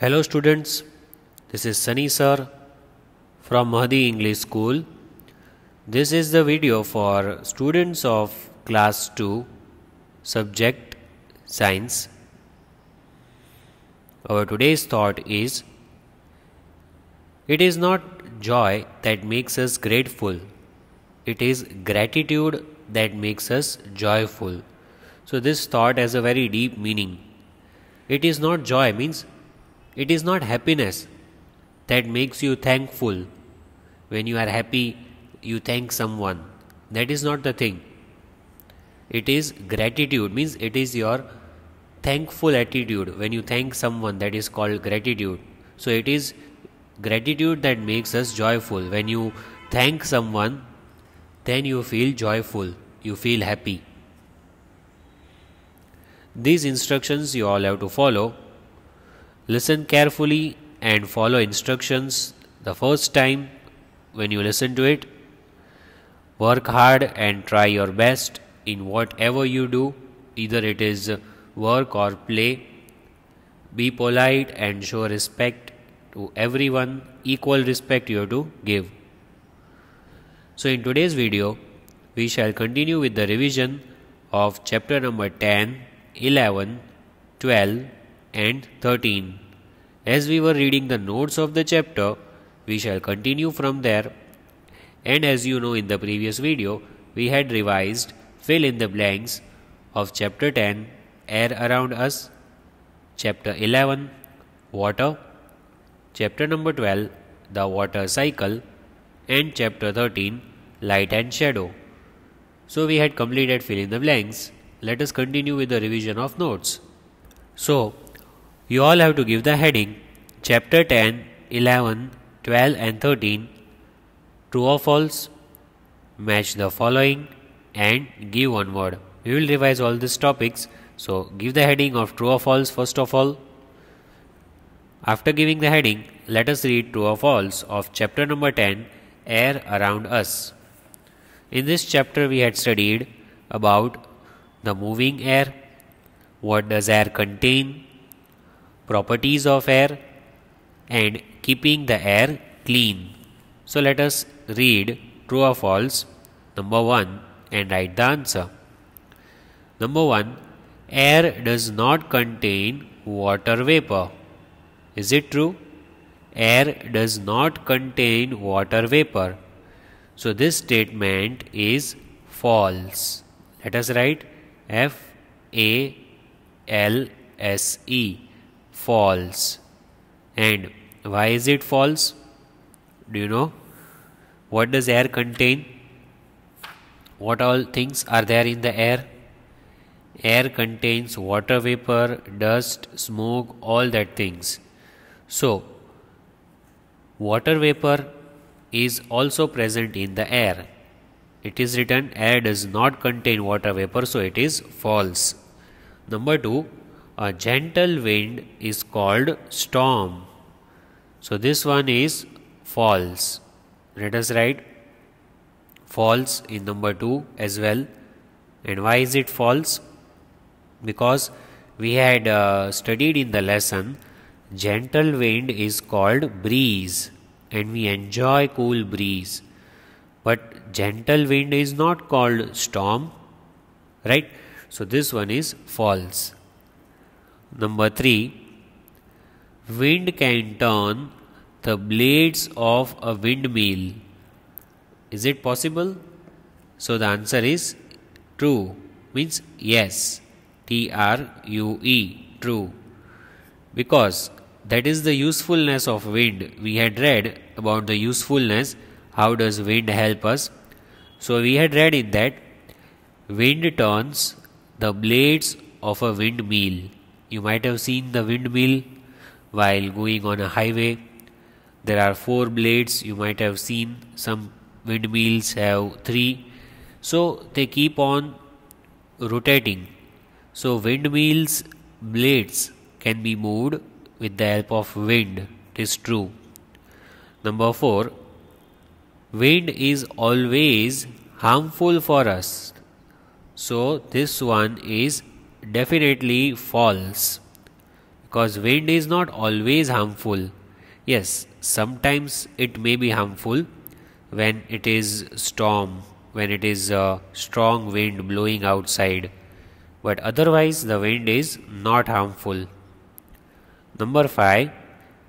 Hello students, this is Sunny sir from Mahdi English School. This is the video for students of class 2 subject science. Our today's thought is It is not joy that makes us grateful, it is gratitude that makes us joyful. So, this thought has a very deep meaning. It is not joy means it is not happiness that makes you thankful. When you are happy, you thank someone. That is not the thing. It is gratitude, means it is your thankful attitude. When you thank someone, that is called gratitude. So it is gratitude that makes us joyful. When you thank someone, then you feel joyful, you feel happy. These instructions you all have to follow. Listen carefully and follow instructions the first time when you listen to it. Work hard and try your best in whatever you do, either it is work or play. Be polite and show respect to everyone, equal respect you have to give. So, in today's video, we shall continue with the revision of chapter number 10, 11, 12, and 13. As we were reading the notes of the chapter, we shall continue from there. And as you know in the previous video, we had revised fill in the blanks of chapter 10 air around us, chapter 11 water, chapter number 12 the water cycle, and chapter 13 light and shadow. So we had completed fill in the blanks. Let us continue with the revision of notes. So you all have to give the heading chapter 10, 11, 12, and 13 true or false, match the following, and give one word. We will revise all these topics. So, give the heading of true or false first of all. After giving the heading, let us read true or false of chapter number 10 Air Around Us. In this chapter, we had studied about the moving air, what does air contain, properties of air and keeping the air clean. So let us read true or false number 1 and write the answer. Number 1 air does not contain water vapor. Is it true? Air does not contain water vapor. So this statement is false. Let us write F A L S E false and why is it false do you know what does air contain what all things are there in the air air contains water vapor dust smoke all that things so water vapor is also present in the air it is written air does not contain water vapor so it is false number 2 a gentle wind is called storm. So this one is false. Let us write false in number 2 as well. And why is it false? Because we had uh, studied in the lesson gentle wind is called breeze and we enjoy cool breeze. But gentle wind is not called storm, right? So this one is false. Number three, wind can turn the blades of a windmill. Is it possible? So the answer is true, means yes. T R U E, true. Because that is the usefulness of wind. We had read about the usefulness. How does wind help us? So we had read in that wind turns the blades of a windmill. You might have seen the windmill while going on a highway. There are four blades. You might have seen some windmills have three. So they keep on rotating. So windmills blades can be moved with the help of wind. It is true. Number 4 Wind is always harmful for us. So this one is definitely false because wind is not always harmful. Yes, sometimes it may be harmful when it is storm, when it is a uh, strong wind blowing outside, but otherwise the wind is not harmful. Number 5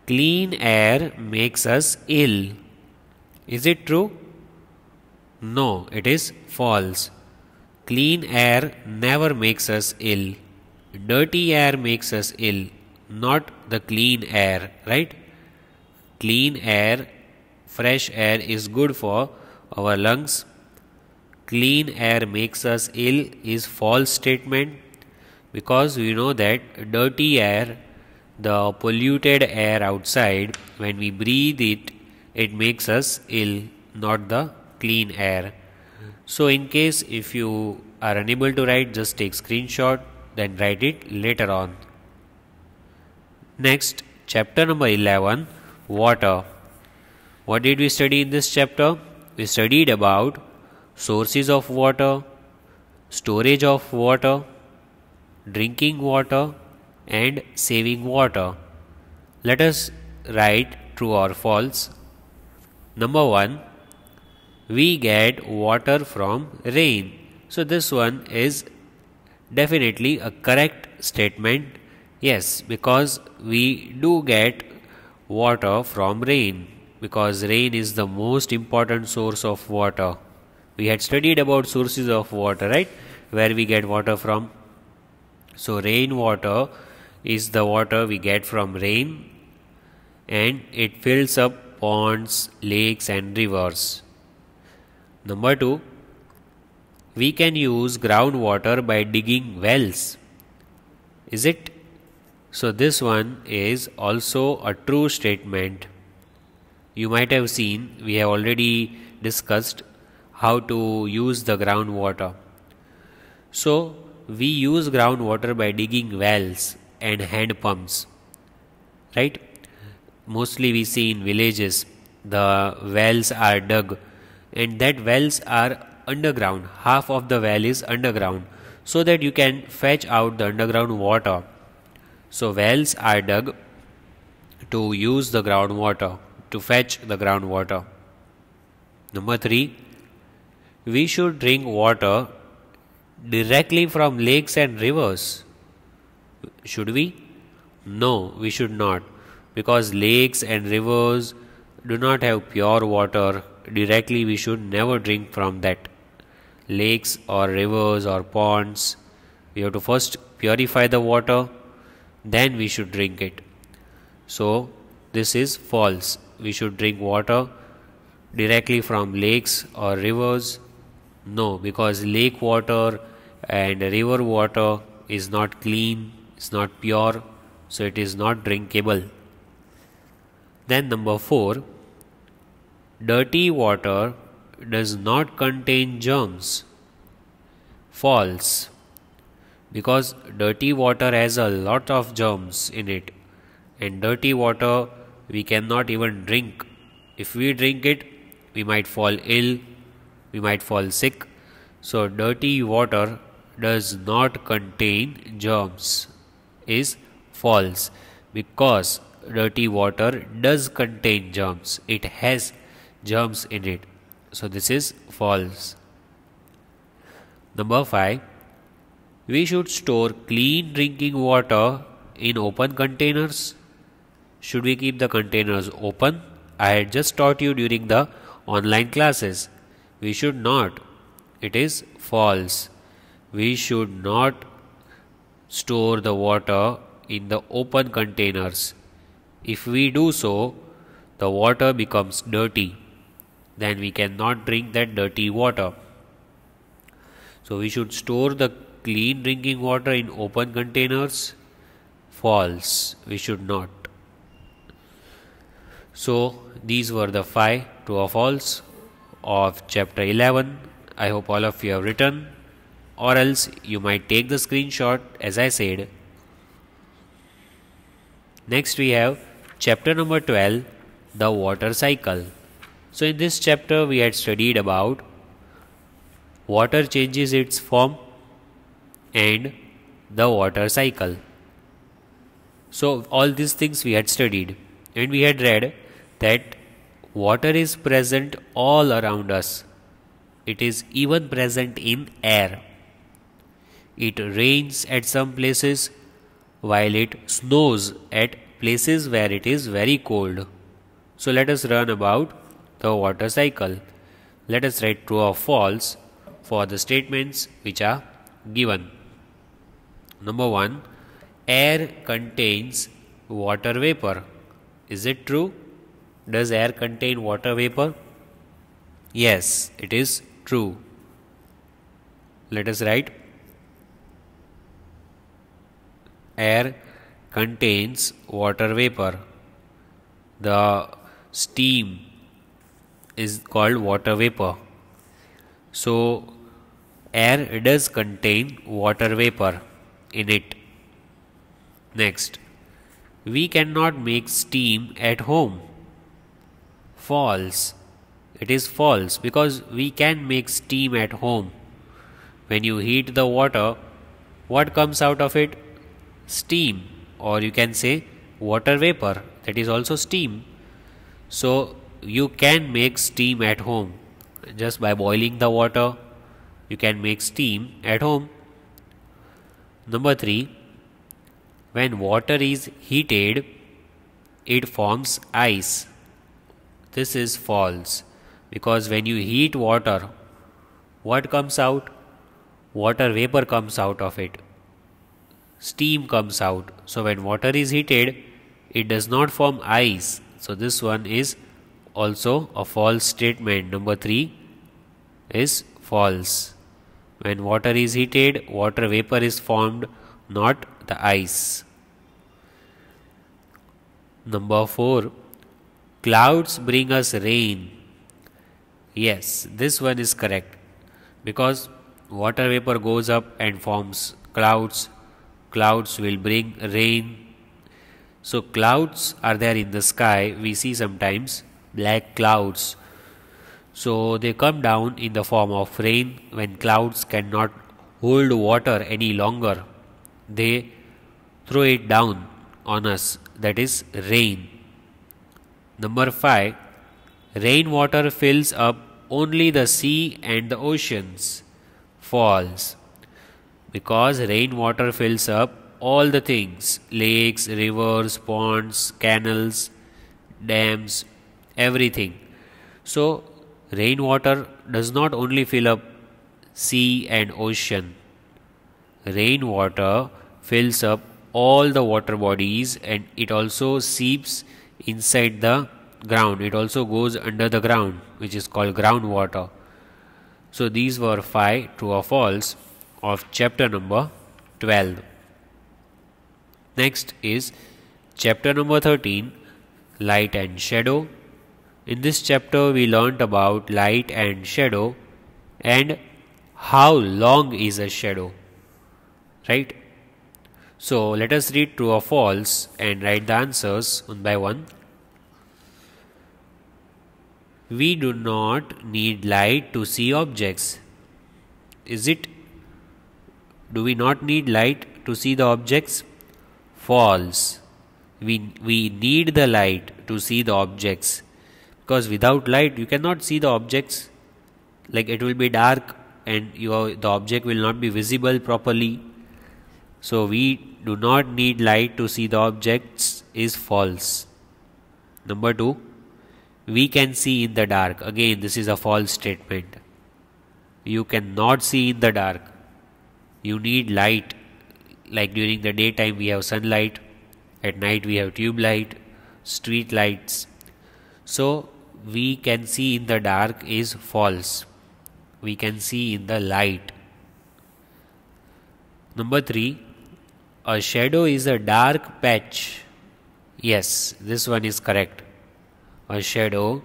Clean air makes us ill. Is it true? No, it is false Clean air never makes us ill. Dirty air makes us ill, not the clean air, right? Clean air, fresh air is good for our lungs. Clean air makes us ill is false statement because we know that dirty air, the polluted air outside, when we breathe it, it makes us ill, not the clean air. So in case if you are unable to write just take screenshot then write it later on. Next chapter number 11 water. What did we study in this chapter? We studied about sources of water, storage of water, drinking water and saving water. Let us write true or false. Number 1 we get water from rain. So this one is definitely a correct statement. Yes, because we do get water from rain because rain is the most important source of water. We had studied about sources of water, right? Where we get water from. So rainwater is the water we get from rain and it fills up ponds, lakes and rivers. Number 2 we can use groundwater by digging wells. Is it? So this one is also a true statement. You might have seen we have already discussed how to use the groundwater. So we use groundwater by digging wells and hand pumps. Right? Mostly we see in villages the wells are dug and that wells are underground half of the well is underground so that you can fetch out the underground water so wells are dug to use the groundwater to fetch the groundwater number 3 we should drink water directly from lakes and rivers should we no we should not because lakes and rivers do not have pure water directly we should never drink from that lakes or rivers or ponds we have to first purify the water then we should drink it so this is false we should drink water directly from lakes or rivers no because lake water and river water is not clean it's not pure so it is not drinkable then number 4 Dirty water does not contain germs. False. Because dirty water has a lot of germs in it, and dirty water we cannot even drink. If we drink it, we might fall ill, we might fall sick. So, dirty water does not contain germs is false because dirty water does contain germs. It has germs in it. So this is false. Number 5. We should store clean drinking water in open containers. Should we keep the containers open? I had just taught you during the online classes. We should not. It is false. We should not store the water in the open containers. If we do so, the water becomes dirty then we cannot drink that dirty water. So we should store the clean drinking water in open containers. False, we should not. So these were the five true or false of chapter 11. I hope all of you have written or else you might take the screenshot as I said. Next we have chapter number 12 the water cycle. So, in this chapter, we had studied about water changes its form and the water cycle. So, all these things we had studied, and we had read that water is present all around us, it is even present in air. It rains at some places while it snows at places where it is very cold. So, let us learn about the water cycle. Let us write true or false for the statements which are given. Number 1 Air contains water vapor. Is it true? Does air contain water vapor? Yes, it is true. Let us write air contains water vapor. The steam is called water vapor. So, air does contain water vapor in it. Next, we cannot make steam at home. False. It is false because we can make steam at home. When you heat the water, what comes out of it? Steam, or you can say water vapor, that is also steam. So, you can make steam at home just by boiling the water you can make steam at home number 3 when water is heated it forms ice this is false because when you heat water what comes out water vapor comes out of it steam comes out so when water is heated it does not form ice so this one is also a false statement. Number 3 is false. When water is heated, water vapor is formed, not the ice. Number 4 Clouds bring us rain. Yes, this one is correct because water vapor goes up and forms clouds. Clouds will bring rain. So, clouds are there in the sky, we see sometimes black clouds. So they come down in the form of rain when clouds cannot hold water any longer. They throw it down on us, that is rain. Number 5. Rainwater fills up only the sea and the oceans. Falls. Because rainwater fills up all the things lakes, rivers, ponds, canals, dams, everything. So, rainwater does not only fill up sea and ocean, rainwater fills up all the water bodies and it also seeps inside the ground. It also goes under the ground, which is called groundwater. So, these were five true or false of chapter number 12. Next is chapter number 13 Light and Shadow. In this chapter, we learnt about light and shadow and how long is a shadow, right? So let us read true or false and write the answers one by one. We do not need light to see objects. Is it? Do we not need light to see the objects? False. We, we need the light to see the objects because without light you cannot see the objects like it will be dark and your the object will not be visible properly so we do not need light to see the objects is false number 2 we can see in the dark again this is a false statement you cannot see in the dark you need light like during the daytime we have sunlight at night we have tube light street lights so we can see in the dark is false. We can see in the light. Number three, a shadow is a dark patch. Yes, this one is correct. A shadow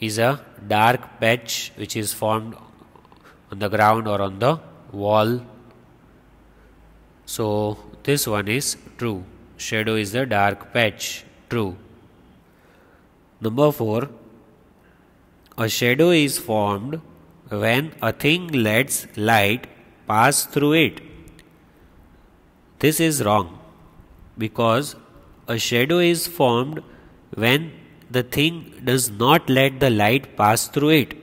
is a dark patch which is formed on the ground or on the wall. So, this one is true. Shadow is a dark patch. True. Number 4 a shadow is formed when a thing lets light pass through it. This is wrong because a shadow is formed when the thing does not let the light pass through it.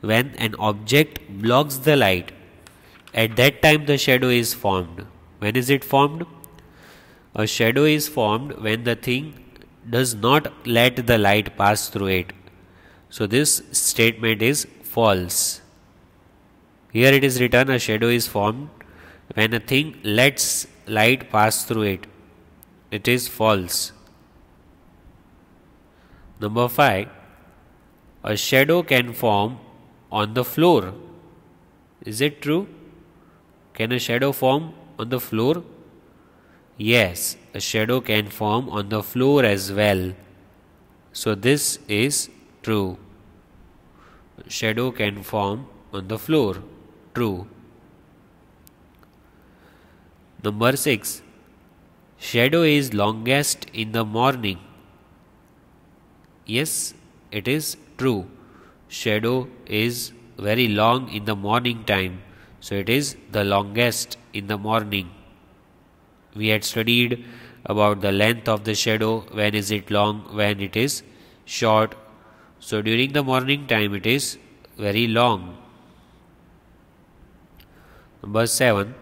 When an object blocks the light, at that time the shadow is formed. When is it formed? A shadow is formed when the thing does not let the light pass through it. So this statement is false. Here it is written a shadow is formed when a thing lets light pass through it. It is false. Number 5. A shadow can form on the floor. Is it true? Can a shadow form on the floor? Yes, a shadow can form on the floor as well. So this is True. Shadow can form on the floor. True. Number 6. Shadow is longest in the morning. Yes, it is true. Shadow is very long in the morning time. So it is the longest in the morning. We had studied about the length of the shadow when is it long, when it is short, so during the morning time it is very long. Number 7.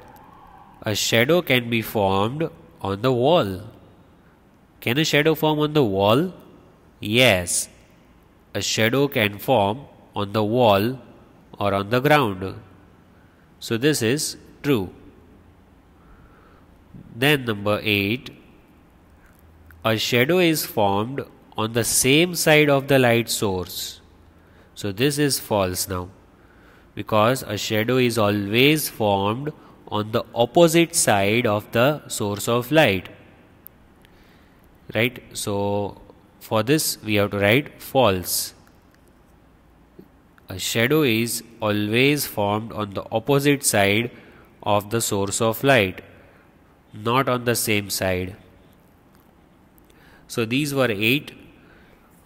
A shadow can be formed on the wall. Can a shadow form on the wall? Yes. A shadow can form on the wall or on the ground. So this is true. Then number 8. A shadow is formed on the same side of the light source. So this is false now because a shadow is always formed on the opposite side of the source of light. Right? So for this we have to write false. A shadow is always formed on the opposite side of the source of light, not on the same side. So these were eight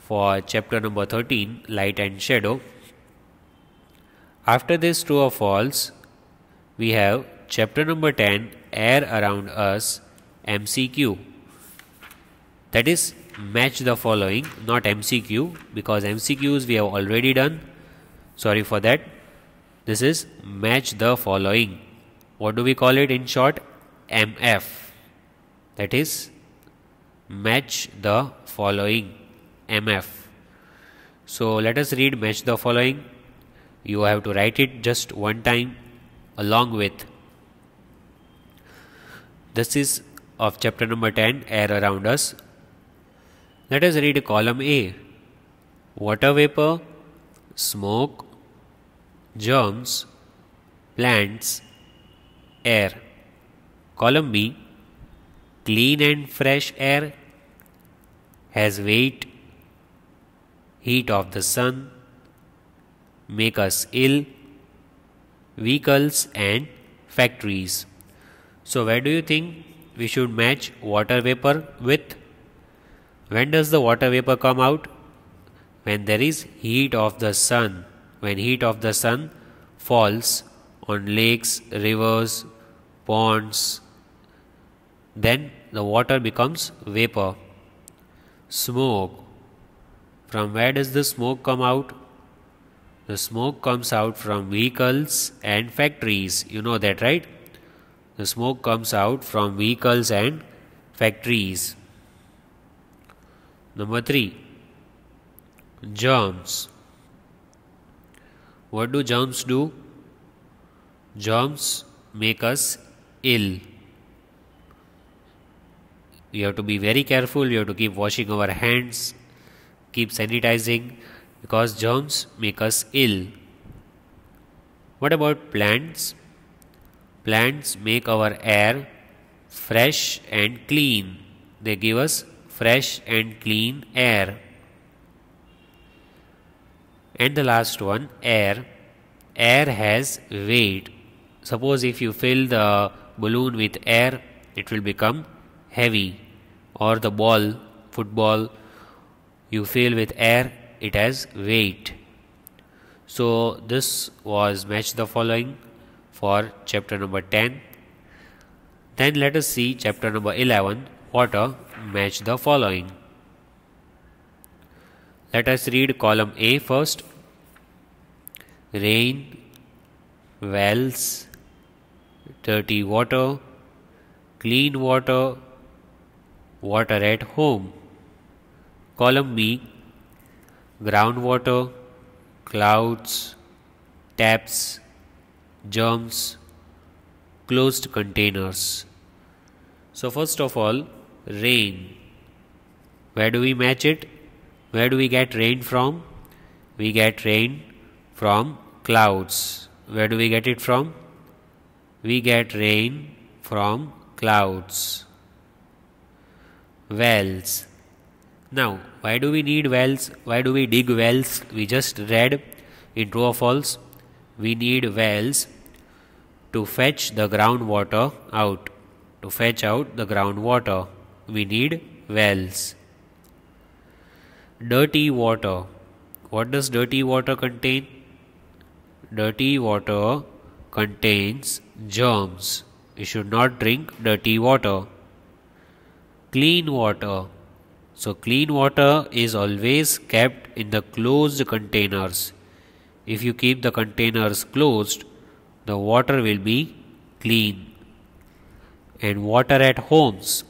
for chapter number 13, Light and Shadow. After this, True or False, we have chapter number 10, Air Around Us, MCQ. That is, match the following, not MCQ, because MCQs we have already done. Sorry for that. This is match the following. What do we call it in short? MF. That is, match the following. MF. So let us read match the following. You have to write it just one time along with. This is of chapter number 10 air around us. Let us read column A. Water vapor, smoke, germs, plants, air. Column B clean and fresh air has weight heat of the sun make us ill, vehicles and factories. So where do you think we should match water vapor with? When does the water vapor come out? When there is heat of the sun, when heat of the sun falls on lakes, rivers, ponds, then the water becomes vapor. Smoke from where does the smoke come out? The smoke comes out from vehicles and factories. You know that, right? The smoke comes out from vehicles and factories. Number three, germs. What do germs do? Germs make us ill. We have to be very careful, we have to keep washing our hands, keep sanitizing because germs make us ill. What about plants? Plants make our air fresh and clean. They give us fresh and clean air. And the last one, air. Air has weight. Suppose if you fill the balloon with air, it will become heavy. Or the ball, football, you fill with air it has weight so this was match the following for chapter number 10 then let us see chapter number 11 water match the following let us read column A first rain wells dirty water clean water water at home Column B groundwater, clouds, taps, germs, closed containers. So, first of all, rain. Where do we match it? Where do we get rain from? We get rain from clouds. Where do we get it from? We get rain from clouds. Wells. Now, why do we need wells? Why do we dig wells? We just read in true or false. We need wells to fetch the groundwater out. To fetch out the groundwater, we need wells. Dirty water. What does dirty water contain? Dirty water contains germs. You should not drink dirty water. Clean water so clean water is always kept in the closed containers. If you keep the containers closed, the water will be clean. And water at homes.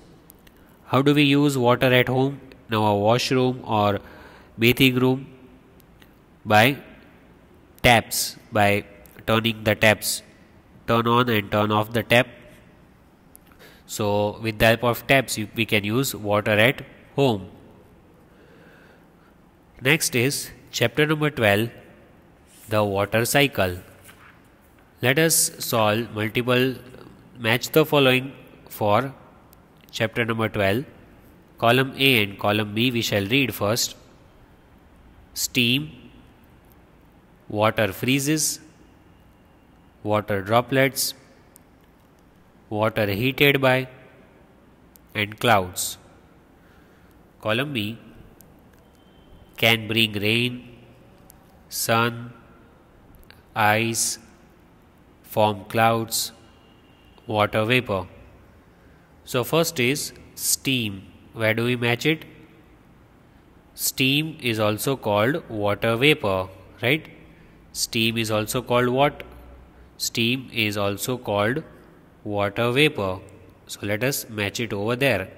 How do we use water at home? In our washroom or bathing room? By taps, by turning the taps. Turn on and turn off the tap. So with the help of taps, we can use water at home. Next is chapter number 12 the water cycle. Let us solve multiple match the following for chapter number 12 column A and column B we shall read first steam water freezes water droplets water heated by and clouds column B can bring rain, sun, ice, form clouds, water vapor. So first is steam. Where do we match it? Steam is also called water vapor, right? Steam is also called what? Steam is also called water vapor. So let us match it over there.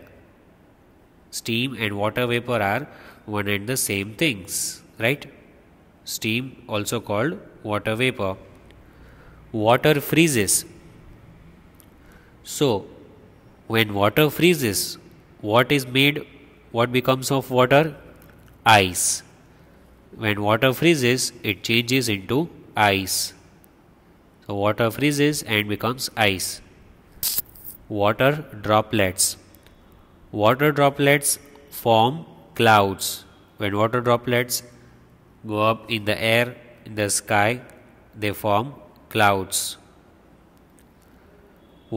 Steam and water vapor are one and the same things, right? Steam also called water vapor. Water freezes. So, when water freezes, what is made? What becomes of water? Ice. When water freezes, it changes into ice. So, water freezes and becomes ice. Water droplets water droplets form clouds. When water droplets go up in the air, in the sky, they form clouds.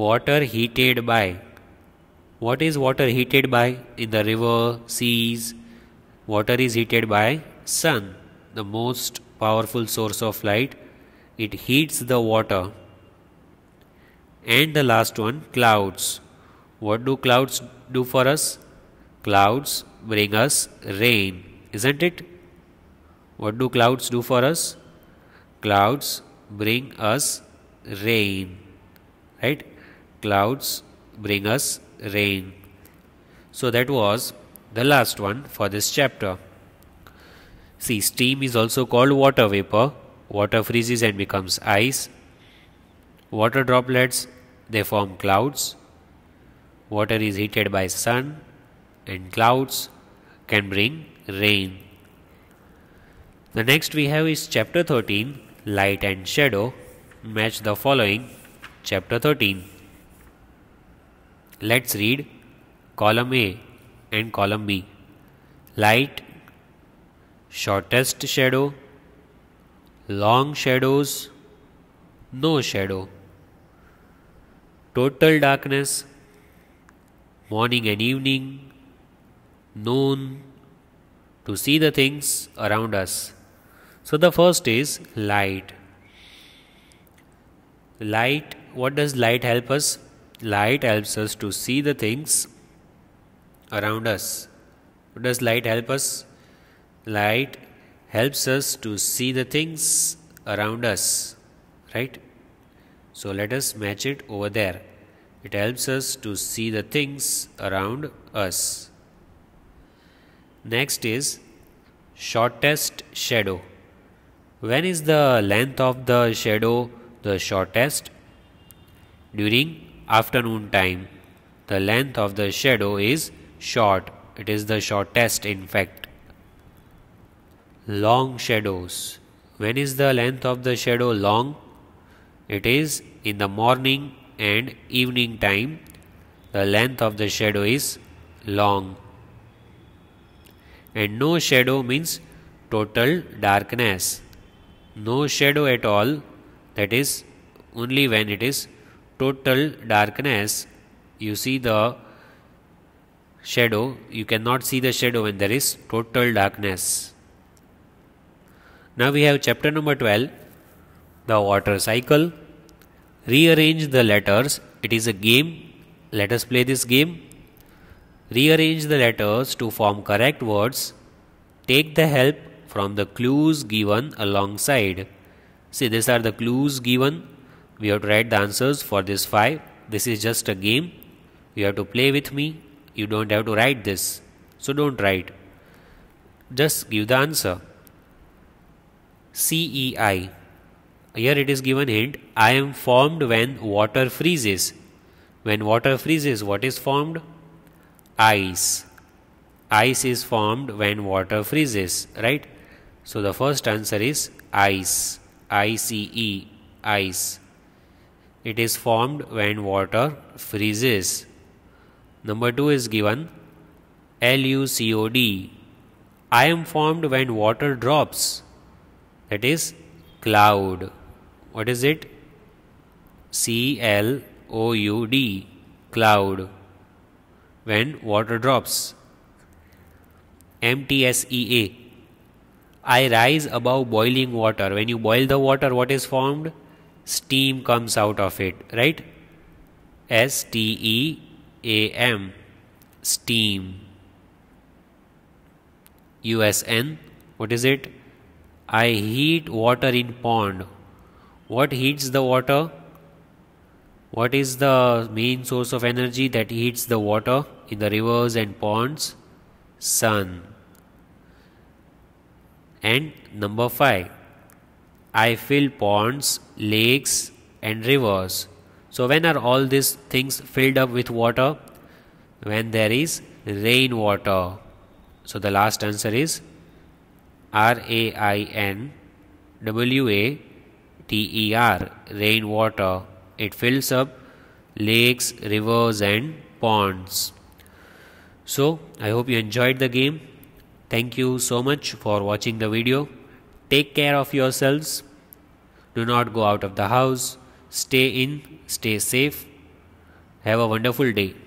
Water heated by. What is water heated by? In the river, seas, water is heated by sun, the most powerful source of light. It heats the water. And the last one, clouds. What do clouds do for us? Clouds bring us rain, isn't it? What do clouds do for us? Clouds bring us rain, right? Clouds bring us rain. So that was the last one for this chapter. See, steam is also called water vapor. Water freezes and becomes ice. Water droplets, they form clouds water is heated by sun and clouds can bring rain. The next we have is chapter 13 light and shadow match the following chapter 13. Let's read column A and column B. Light, shortest shadow, long shadows, no shadow, total darkness, morning and evening, noon, to see the things around us. So the first is light. Light, what does light help us? Light helps us to see the things around us. What does light help us? Light helps us to see the things around us, right? So let us match it over there. It helps us to see the things around us. Next is shortest shadow. When is the length of the shadow the shortest? During afternoon time, the length of the shadow is short. It is the shortest, in fact. Long shadows. When is the length of the shadow long? It is in the morning and evening time, the length of the shadow is long. And no shadow means total darkness. No shadow at all, that is only when it is total darkness, you see the shadow, you cannot see the shadow when there is total darkness. Now we have chapter number 12, the water cycle rearrange the letters it is a game let us play this game rearrange the letters to form correct words take the help from the clues given alongside see these are the clues given we have to write the answers for this five this is just a game you have to play with me you don't have to write this so don't write just give the answer CEI here it is given hint i am formed when water freezes when water freezes what is formed ice ice is formed when water freezes right so the first answer is ice ice ice it is formed when water freezes number 2 is given lucod i am formed when water drops that is cloud what is it C L O U D cloud when water drops M T S E A I rise above boiling water when you boil the water what is formed steam comes out of it right S T E A M steam U S N what is it I heat water in pond what heats the water? What is the main source of energy that heats the water in the rivers and ponds? Sun. And number 5. I fill ponds, lakes, and rivers. So, when are all these things filled up with water? When there is rainwater. So, the last answer is R A I N W A TER, rainwater. It fills up lakes, rivers, and ponds. So, I hope you enjoyed the game. Thank you so much for watching the video. Take care of yourselves. Do not go out of the house. Stay in, stay safe. Have a wonderful day.